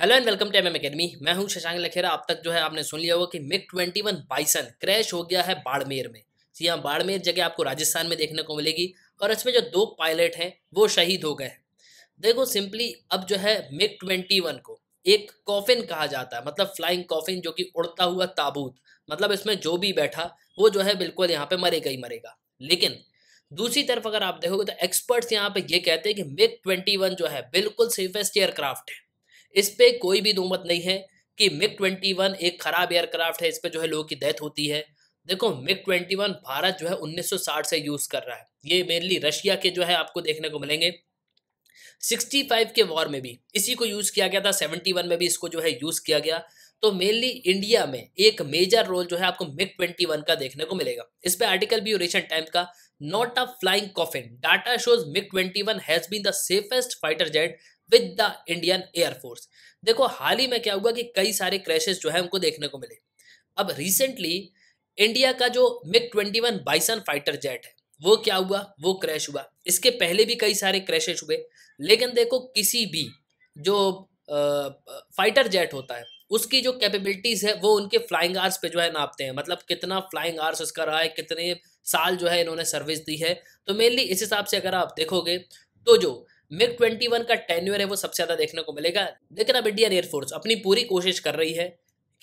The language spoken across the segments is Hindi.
hello and welcome to M academy मैं हूं शशांक लखेरा अब तक जो है आपने सुन लिया होगा कि MiG twenty one Bison crash हो गया है बाड़मेर में जी हाँ बाड़मेर जगह आपको राजस्थान में देखने को मिलेगी और इसमें जो दो पायलट हैं वो शहीद हो गए देखो सिंपली अब जो है मिक ट्वेंटी वन को एक कॉफिन कहा जाता है मतलब फ्लाइंग कॉफिन जो कि उड़ता हुआ ताबूत मतलब इसमें जो भी बैठा वो जो है बिल्कुल यहाँ पे मरेगा ही मरेगा लेकिन दूसरी तरफ अगर आप देखोगे तो एक्सपर्ट्स यहाँ पे ये कहते हैं कि मिक ट्वेंटी वन जो है बिल्कुल सेफेस्ट एयरक्राफ्ट है इस पर कोई भी मत नहीं है कि मिग ट्वेंटी वन एक खराब एयरक्राफ्ट है इस पर जो है लोगों की डेथ होती है देखो मिग ट्वेंटी वन भारत जो है 1960 से यूज़ कर रहा है ये मेनली रशिया के जो है आपको देखने को मिलेंगे 65 के वॉर में भी इसी को यूज़ किया गया था 71 में भी इसको जो है यूज़ किया गया तो मेनली इंडिया में एक मेजर रोल जो है आपको मिग ट्वेंटी वन का देखने को मिलेगा इस पर आर्टिकल भी रिसेंट टाइम का not a flying coffin data shows MiG twenty one has been the safest fighter jet with the Indian air force देखो हाल ही में क्या हुआ कि कई सारे क्रैशेस जो है उनको देखने को मिले अब रिसेंटली इंडिया का जो MiG twenty one Bison fighter jet है वो क्या हुआ वो क्रैश हुआ इसके पहले भी कई सारे क्रैशेस हुए लेकिन देखो किसी भी जो आ, फाइटर जेट होता है उसकी जो कैपेबिलिटीज़ है वो उनके फ्लाइंग आर्स पे जो है नापते हैं मतलब कितना फ्लाइंग आर्स उसका रहा है कितने साल जो है इन्होंने सर्विस दी है तो मेनली इस हिसाब से अगर आप देखोगे तो जो मिग ट्वेंटी वन का टेन्यूर है वो सबसे ज़्यादा देखने को मिलेगा लेकिन अब इंडियन एयरफोर्स अपनी पूरी कोशिश कर रही है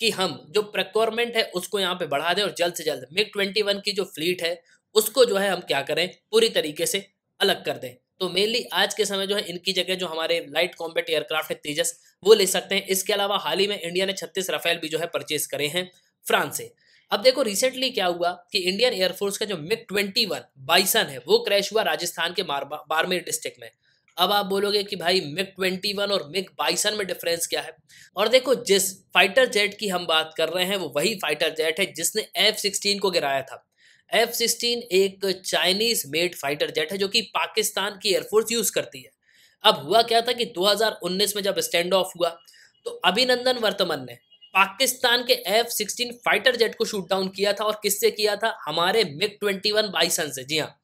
कि हम जो प्रक्योरमेंट है उसको यहाँ पे बढ़ा दें और जल्द से जल्द मिग ट्वेंटी वन की जो फ्लीट है उसको जो है हम क्या करें पूरी तरीके से अलग कर दें तो मेनली आज के समय जो है इनकी जगह जो हमारे लाइट कॉम्बेट एयरक्राफ्ट है तेजस वो ले सकते हैं इसके अलावा हाल ही में इंडिया ने छत्तीस राफेल भी जो है परचेज करे हैं फ्रांस से अब देखो रिसेंटली क्या हुआ कि इंडियन एयरफोर्स का जो मिग ट्वेंटी वन बाइसन है वो क्रैश हुआ राजस्थान के बारमेर डिस्ट्रिक्ट में अब आप बोलोगे कि भाई मिग ट्वेंटी वन और मिग बाइसन में डिफरेंस क्या है और देखो जिस फाइटर जेट की हम बात कर रहे हैं वो वही फाइटर जेट है जिसने एफ सिक्सटीन को गिराया था एफ सिक्सटीन एक चाइनीज मेड फाइटर जेट है जो कि पाकिस्तान की एयरफोर्स यूज़ करती है अब हुआ क्या था कि 2019 में जब स्टैंड ऑफ हुआ तो अभिनंदन वर्तमान ने पाकिस्तान के एफ सिक्सटीन फाइटर जेट को शूट डाउन किया था और किससे किया था हमारे मिग ट्वेंटी वन बाइसन से जी हाँ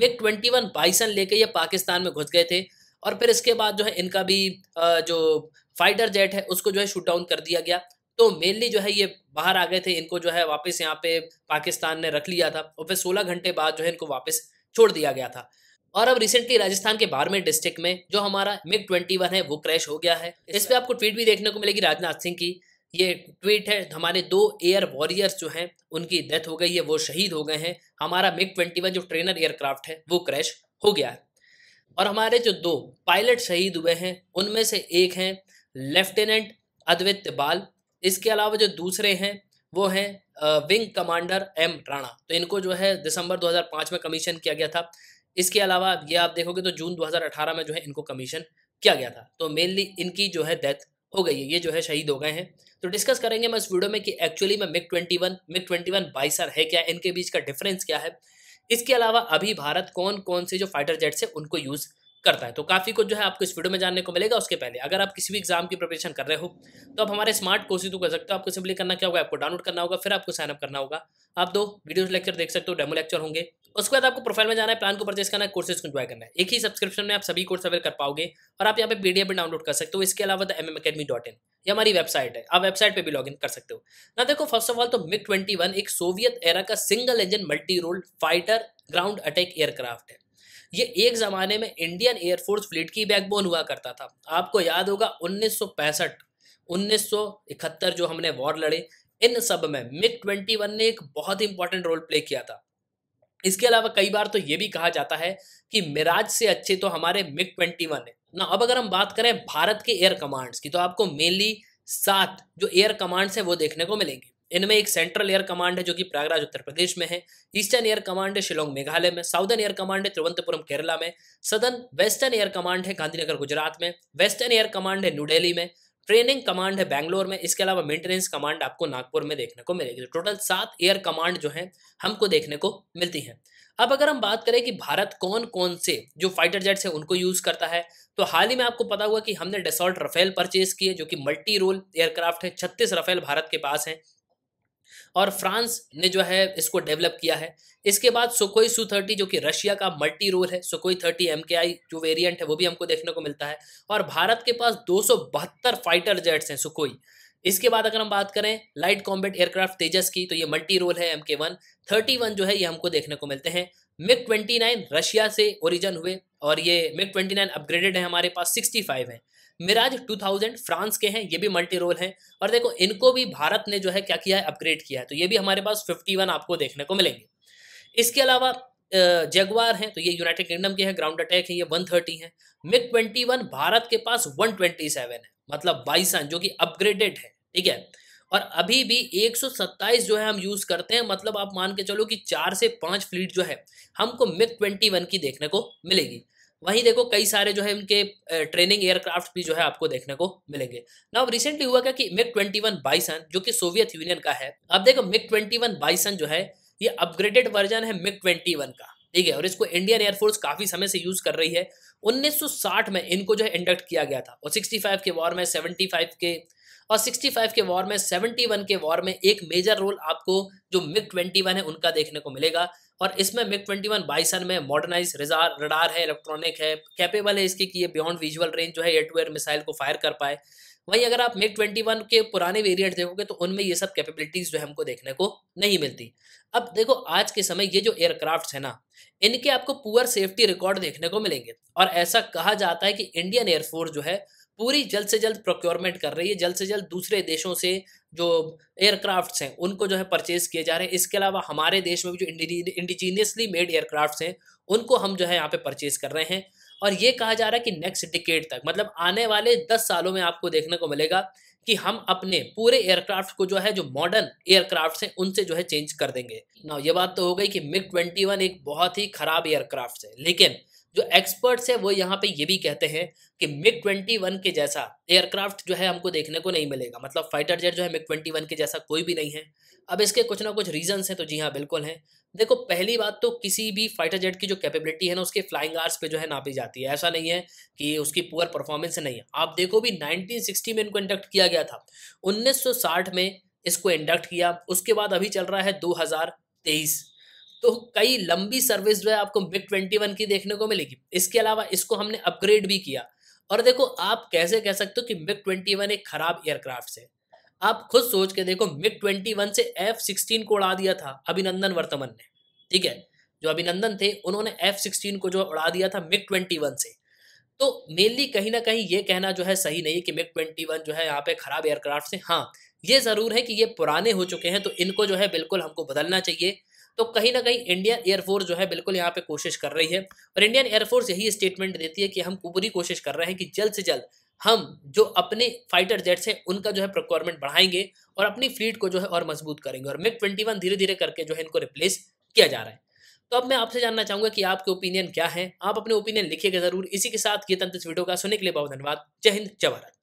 मिग ट्वेंटी वन बाइसन लेके ये पाकिस्तान में घुस गए थे और फिर इसके बाद जो है इनका भी जो फाइटर जेट है उसको जो है शूट डाउन कर दिया गया तो मेनली जो है ये बाहर आ गए थे इनको जो है वापस यहाँ पे पाकिस्तान ने रख लिया था और फिर सोलह घंटे बाद जो है इनको वापस छोड़ दिया गया था और अब रिसेंटली राजस्थान के बारमेर डिस्ट्रिक्ट में जो हमारा मिग ट्वेंटी वन है वो क्रैश हो गया है इस पर आपको ट्वीट भी देखने को मिलेगी राजनाथ सिंह की ये ट्वीट है हमारे दो एयर वॉरियर्स जो हैं उनकी डेथ हो गई है वो शहीद हो गए हैं हमारा मिग ट्वेंटी वन जो ट्रेनर एयरक्राफ्ट है वो क्रैश हो गया है और हमारे जो दो पायलट शहीद हुए हैं उनमें से एक हैं लेफ्टिनेंट अद्वित्य बाल इसके अलावा जो दूसरे हैं वो हैं विंग कमांडर एम राणा तो इनको जो है दिसंबर 2005 में कमीशन किया गया था इसके अलावा ये आप देखोगे तो जून 2018 में जो है इनको कमीशन किया गया था तो मेनली इनकी जो है डेथ हो गई है ये जो है शहीद हो गए हैं तो डिस्कस करेंगे मैं इस वीडियो में कि एक्चुअली में MiG twenty one MiG twenty one Bison है क्या इनके बीच का डिफरेंस क्या है इसके अलावा अभी भारत कौन कौन से जो फाइटर जेट्स है उनको यूज़ करता है तो काफ़ी कुछ जो है आपको इस वीडियो में जानने को मिलेगा उसके पहले अगर आप किसी भी एग्जाम की प्रिपरेशन कर रहे हो तो आप हमारे स्मार्ट कोर्सेज तो कर सकते हो आपको सिंपली करना क्या होगा आपको डाउनलोड करना होगा फिर आपको साइनअप करना होगा आप दो वीडियो लेक्चर देख सकते हो डेमो लेक्चर होंगे उसके बाद आपको प्रोफाइल में जाना है प्लान को परचेस करना है कोर्सेज को ज्वाइन करना है एक ही सब्सक्रिप्शन में आप सभी कोर्स अवेल कर पाओगे और आप यहाँ पे पीडीएफ भी डाउनलोड कर सकते हो इसके अलावा the M M academy dot in ये हमारी वेबसाइट है आप वेबसाइट पे भी लॉग इन कर सकते हो ना देखो फर्स्ट ऑफ ऑल तो मिग ट्वेंटी वन एक सोवियत एरा का single engine multi role fighter ground attack aircraft है ये एक ज़माने में इंडियन एयरफोर्स फ्लीट की बैकबोन हुआ करता था आपको याद होगा उन्नीस 1971 जो हमने वॉर लड़े इन सब में मिग ट्वेंटी वन ने एक बहुत इंपॉर्टेंट रोल प्ले किया था इसके अलावा कई बार तो ये भी कहा जाता है कि मिराज से अच्छे तो हमारे मिग ट्वेंटी वन है ना अब अगर हम बात करें भारत के एयर कमांड्स की तो आपको मेनली सात जो एयर कमांड्स हैं वो देखने को मिलेंगे इनमें एक सेंट्रल एयर कमांड है जो कि प्रयागराज उत्तर प्रदेश में है ईस्टर्न एयर कमांड है शिलोंग मेघालय में साउदर्न एयर कमांड है तिरुवंतपुरम केरला में सदर्न वेस्टर्न एयर कमांड है गांधीनगर गुजरात में वेस्टर्न एयर कमांड है न्यू डेली में ट्रेनिंग कमांड है बैंगलोर में इसके अलावा मेंटेनेंस कमांड आपको नागपुर में देखने को मिलेगी तो टोटल सात एयर कमांड जो है हमको देखने को मिलती हैं अब अगर हम बात करें कि भारत कौन कौन से जो फाइटर जेट्स हैं उनको यूज़ करता है तो हाल ही में आपको पता हुआ कि हमने डेसॉल्ट रफेल परचेज किए जो कि मल्टी रोल एयरक्राफ्ट है छत्तीस रफेल भारत के पास हैं और फ्रांस ने जो है इसको डेवलप किया है इसके बाद सुकोई सु थर्टी जो कि रशिया का मल्टी रोल है सुकोई थर्टी एम के आई जो वेरियंट है वो भी हमको देखने को मिलता है और भारत के पास दो फाइटर जेट्स हैं सुकोई इसके बाद अगर हम बात करें लाइट कॉम्बेट एयरक्राफ्ट तेजस की तो ये मल्टी रोल है M K one thirty one जो है ये हमको देखने को मिलते हैं मिग ट्वेंटी नाइन रशिया से ओरिजन हुए और ये मिग ट्वेंटी नाइन अपग्रेडेड है हमारे पास सिक्सटी फाइव है मिराज टू थाउजेंड फ्रांस के हैं ये भी मल्टी रोल हैं और देखो इनको भी भारत ने जो है क्या किया है अपग्रेड किया है तो ये भी हमारे पास फिफ्टी वन आपको देखने को मिलेंगे इसके अलावा जगवार हैं तो ये यूनाइटेड किंगडम के हैं ग्राउंड अटैक है ये वन थर्टी है मिग ट्वेंटी वन भारत के पास वन ट्वेंटी सेवन है मतलब बाईसन जो कि अपग्रेडेड है ठीक है और अभी भी 127 जो है हम यूज़ करते हैं मतलब आप मान के चलो कि चार से पांच फ्लीट जो है हमको मिग ट्वेंटी वन की देखने को मिलेगी वहीं देखो कई सारे जो है उनके ट्रेनिंग एयरक्राफ्ट भी जो है आपको देखने को मिलेंगे ना अब रिसेंटली हुआ क्या कि मिग ट्वेंटी वन बाइसन जो कि सोवियत यूनियन का है अब देखो मिग ट्वेंटी वन बाइसन जो है ये अपग्रेडेड वर्जन है मिग ट्वेंटी वन का ठीक है और इसको इंडियन एयरफोर्स काफ़ी समय से यूज़ कर रही है 1960 में इनको जो है इंडक्ट किया गया था और 65 के वॉर में 75 के और 65 के वॉर में 71 के वॉर में एक मेजर रोल आपको जो मिग 21 है उनका देखने को मिलेगा और इसमें मिग 21 बाइसन में मॉडर्नाइज रिजार रडार है इलेक्ट्रॉनिक है कैपेबल है इसके कि ये बियॉन्ड विजुअल रेंज जो है एयर टू एयर मिसाइल को फायर कर पाए वहीं अगर आप मिग 21 के पुराने वेरिएंट देखोगे तो उनमें ये सब कैपेबिलिटीज़ जो हमको देखने को नहीं मिलती अब देखो आज के समय ये जो एयरक्राफ्ट है ना इनके आपको पुअर सेफ्टी रिकॉर्ड देखने को मिलेंगे और ऐसा कहा जाता है कि इंडियन एयरफोर्स जो है पूरी जल्द से जल्द प्रोक्योरमेंट कर रही है जल्द से जल्द दूसरे देशों से जो एयरक्राफ्ट्स हैं उनको जो है परचेज किए जा रहे हैं इसके अलावा हमारे देश में भी जो इंडिजीनियसली मेड एयरक्राफ्ट्स हैं उनको हम जो है यहाँ पे परचेज कर रहे हैं और ये कहा जा रहा है कि नेक्स्ट डिकेट तक मतलब आने वाले दस सालों में आपको देखने को मिलेगा कि हम अपने पूरे एयरक्राफ्ट को जो है जो मॉडर्न एयरक्राफ्ट हैं उनसे जो है चेंज कर देंगे ना ये बात तो हो गई कि मिग ट्वेंटी वन एक बहुत ही खराब एयरक्राफ्ट है लेकिन जो एक्सपर्ट्स है वो यहाँ पे ये भी कहते हैं कि मिग ट्वेंटी वन के जैसा एयरक्राफ्ट जो है हमको देखने को नहीं मिलेगा मतलब फाइटर जेट जो है मिग ट्वेंटी वन के जैसा कोई भी नहीं है अब इसके कुछ ना कुछ रीजंस हैं तो जी हाँ बिल्कुल हैं देखो पहली बात तो किसी भी फाइटर जेट की जो कैपेबिलिटी है ना उसके फ्लाइंग आर्स पे जो है नापी जाती है ऐसा नहीं है कि उसकी पुअर परफॉर्मेंस नहीं है आप देखो भी नाइनटीन में इनको इंडक्ट किया गया था उन्नीस में इसको इंडक्ट किया उसके बाद अभी चल रहा है दो तो कई लंबी सर्विस जो है आपको मिग ट्वेंटी वन की देखने को मिलेगी इसके अलावा इसको हमने अपग्रेड भी किया और देखो आप कैसे कह सकते हो कि मिग ट्वेंटी वन एक खराब एयरक्राफ्ट है आप खुद सोच के देखो मिग ट्वेंटी वन से एफ सिक्सटीन को उड़ा दिया था अभिनंदन वर्तमान ने ठीक है जो अभिनंदन थे उन्होंने एफ सिक्सटीन को जो उड़ा दिया था मिग ट्वेंटी वन से तो मेनली कहीं ना कहीं ये कहना जो है सही नहीं है कि मिग ट्वेंटी वन जो है यहाँ पे ख़राब एयरक्राफ्ट से हाँ ये ज़रूर है कि ये पुराने हो चुके हैं तो इनको जो है बिल्कुल हमको बदलना चाहिए तो कहीं ना कहीं इंडियन एयरफोर्स जो है बिल्कुल यहाँ पे कोशिश कर रही है और इंडियन एयरफोर्स यही स्टेटमेंट देती है कि हम पूरी कोशिश कर रहे हैं कि जल्द से जल्द हम जो अपने फाइटर जेट्स हैं उनका जो है प्रोक्वायरमेंट बढ़ाएंगे और अपनी फ्लीट को जो है और मजबूत करेंगे और मिग ट्वेंटी धीरे धीरे करके जो है इनको रिप्लेस किया जा रहा है तो अब मैं आपसे जानना चाहूंगा कि आपके ओपिनियन क्या है आप अपने ओपिनियन लिखिएगा जरूर इसी के साथ ये तंत्र वीडियो का सुनने के लिए बहुत धन्यवाद जय हिंद जय भारत